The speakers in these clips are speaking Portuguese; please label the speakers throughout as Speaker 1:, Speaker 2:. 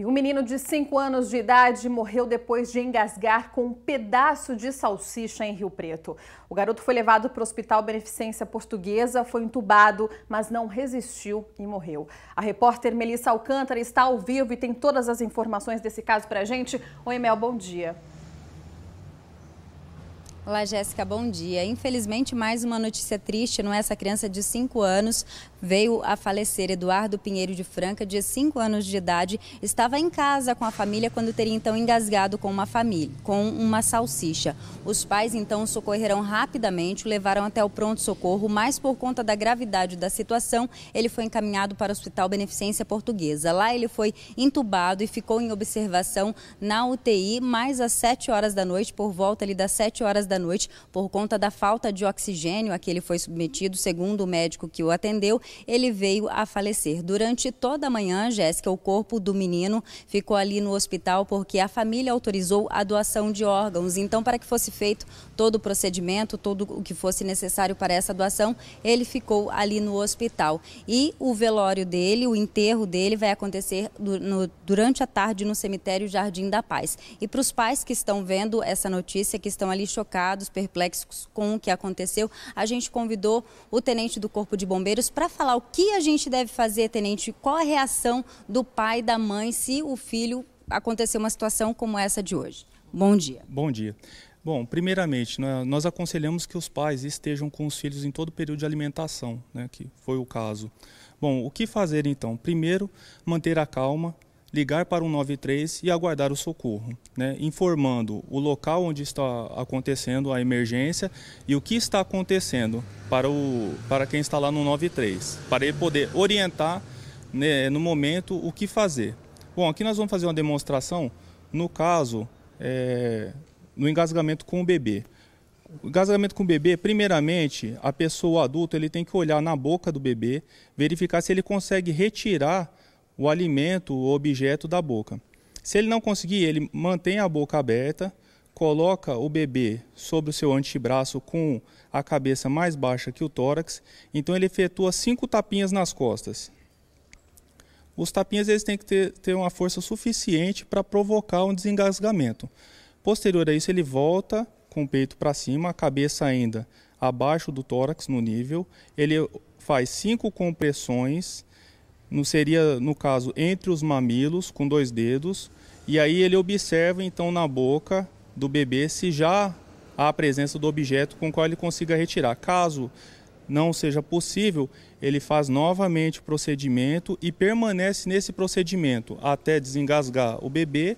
Speaker 1: E um menino de 5 anos de idade morreu depois de engasgar com um pedaço de salsicha em Rio Preto. O garoto foi levado para o Hospital Beneficência Portuguesa, foi entubado, mas não resistiu e morreu. A repórter Melissa Alcântara está ao vivo e tem todas as informações desse caso para a gente. Oi, Mel, bom dia.
Speaker 2: Olá, Jéssica, bom dia. Infelizmente, mais uma notícia triste, não é? Essa criança de 5 anos veio a falecer. Eduardo Pinheiro de Franca, de 5 anos de idade, estava em casa com a família quando teria então engasgado com uma família, com uma salsicha. Os pais então socorreram rapidamente, o levaram até o pronto-socorro, mas por conta da gravidade da situação, ele foi encaminhado para o Hospital Beneficência Portuguesa. Lá ele foi entubado e ficou em observação na UTI, mais às 7 horas da noite, por volta ali das 7 horas da noite por conta da falta de oxigênio a que ele foi submetido, segundo o médico que o atendeu, ele veio a falecer. Durante toda a manhã, Jéssica, o corpo do menino ficou ali no hospital porque a família autorizou a doação de órgãos. Então, para que fosse feito todo o procedimento, todo o que fosse necessário para essa doação, ele ficou ali no hospital. E o velório dele, o enterro dele, vai acontecer durante a tarde no cemitério Jardim da Paz. E para os pais que estão vendo essa notícia, que estão ali chocados, chocados, perplexos com o que aconteceu. A gente convidou o tenente do Corpo de Bombeiros para falar o que a gente deve fazer, tenente, qual a reação do pai, da mãe, se o filho acontecer uma situação como essa de hoje.
Speaker 1: Bom dia. Bom dia. Bom, primeiramente, né, nós aconselhamos que os pais estejam com os filhos em todo o período de alimentação, né, que foi o caso. Bom, o que fazer então? Primeiro, manter a calma, ligar para 93 e aguardar o socorro, né? informando o local onde está acontecendo a emergência e o que está acontecendo para, o, para quem está lá no 93, para ele poder orientar né, no momento o que fazer. Bom, aqui nós vamos fazer uma demonstração no caso é, no engasgamento com o bebê. O engasgamento com o bebê, primeiramente, a pessoa, adulta ele tem que olhar na boca do bebê, verificar se ele consegue retirar o alimento, o objeto da boca. Se ele não conseguir, ele mantém a boca aberta, coloca o bebê sobre o seu antebraço com a cabeça mais baixa que o tórax, então ele efetua cinco tapinhas nas costas. Os tapinhas eles têm que ter, ter uma força suficiente para provocar um desengasgamento. Posterior a isso, ele volta com o peito para cima, a cabeça ainda abaixo do tórax no nível. Ele faz cinco compressões no seria, no caso, entre os mamilos, com dois dedos, e aí ele observa então na boca do bebê se já há a presença do objeto com o qual ele consiga retirar. Caso não seja possível, ele faz novamente o procedimento e permanece nesse procedimento até desengasgar o bebê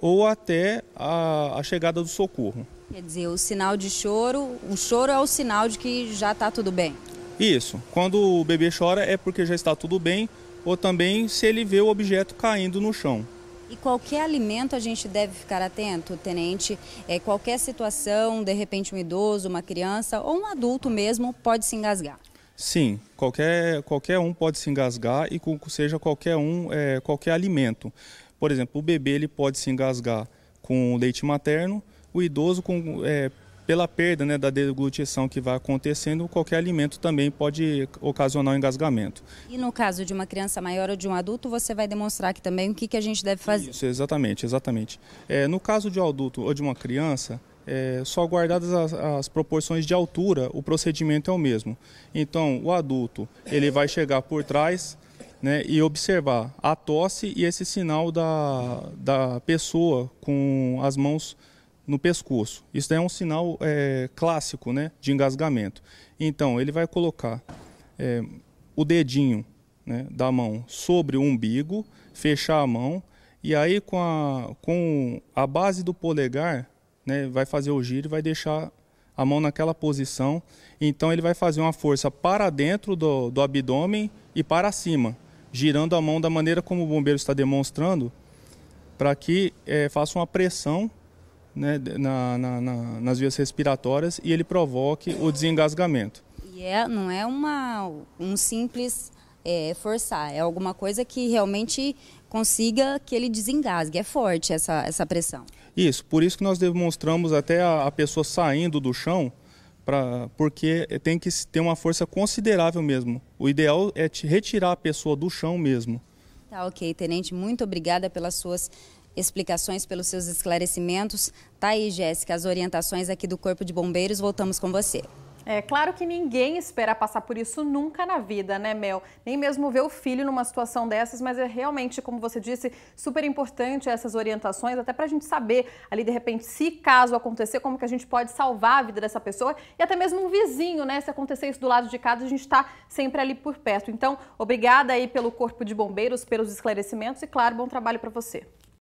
Speaker 1: ou até a, a chegada do socorro.
Speaker 2: Quer dizer, o sinal de choro, o choro é o sinal de que já está tudo bem.
Speaker 1: Isso. Quando o bebê chora é porque já está tudo bem, ou também se ele vê o objeto caindo no chão.
Speaker 2: E qualquer alimento a gente deve ficar atento, tenente. É, qualquer situação, de repente um idoso, uma criança ou um adulto mesmo pode se engasgar.
Speaker 1: Sim, qualquer, qualquer um pode se engasgar e com, seja qualquer um, é, qualquer alimento. Por exemplo, o bebê ele pode se engasgar com leite materno, o idoso com, é, pela perda né, da deglutição que vai acontecendo, qualquer alimento também pode ocasionar um engasgamento.
Speaker 2: E no caso de uma criança maior ou de um adulto, você vai demonstrar aqui também o que, que a gente deve fazer?
Speaker 1: Isso, exatamente, exatamente. É, no caso de um adulto ou de uma criança, é, só guardadas as, as, proporções de altura, o procedimento é o mesmo. Então, o adulto ele vai chegar por trás né, e observar a tosse e esse sinal da, da pessoa com as mãos no pescoço. Isso é um sinal é, clássico né, de engasgamento. Então, ele vai colocar é, o dedinho né, da mão sobre o umbigo, fechar a mão, e aí com a, com a base do polegar, né, vai fazer o giro e vai deixar a mão naquela posição. Então, ele vai fazer uma força para dentro do, do abdômen e para cima, girando a mão da maneira como o bombeiro está demonstrando, para que é, faça uma pressão né, na, na, na, nas vias respiratórias e ele provoque o desengasgamento.
Speaker 2: E é, não é uma, um simples é, forçar, é alguma coisa que realmente consiga que ele desengasgue. É forte essa, essa pressão.
Speaker 1: Isso, por isso que nós demonstramos até a, a pessoa saindo do chão, pra, porque tem que ter uma força considerável mesmo. O ideal é retirar a pessoa do chão mesmo.
Speaker 2: Tá ok, tenente, muito obrigada pelas suas explicações, pelos seus esclarecimentos. Tá aí, Jéssica, as orientações aqui do Corpo de Bombeiros. Voltamos com você.
Speaker 1: É claro que ninguém espera passar por isso nunca na vida, né, Mel? Nem mesmo ver o filho numa situação dessas, mas é realmente, como você disse, super importante essas orientações, até para a gente saber ali de repente se caso acontecer, como que a gente pode salvar a vida dessa pessoa e até mesmo um vizinho, né? Se acontecer isso do lado de casa, a gente está sempre ali por perto. Então, obrigada aí pelo Corpo de Bombeiros, pelos esclarecimentos e, claro, bom trabalho para você.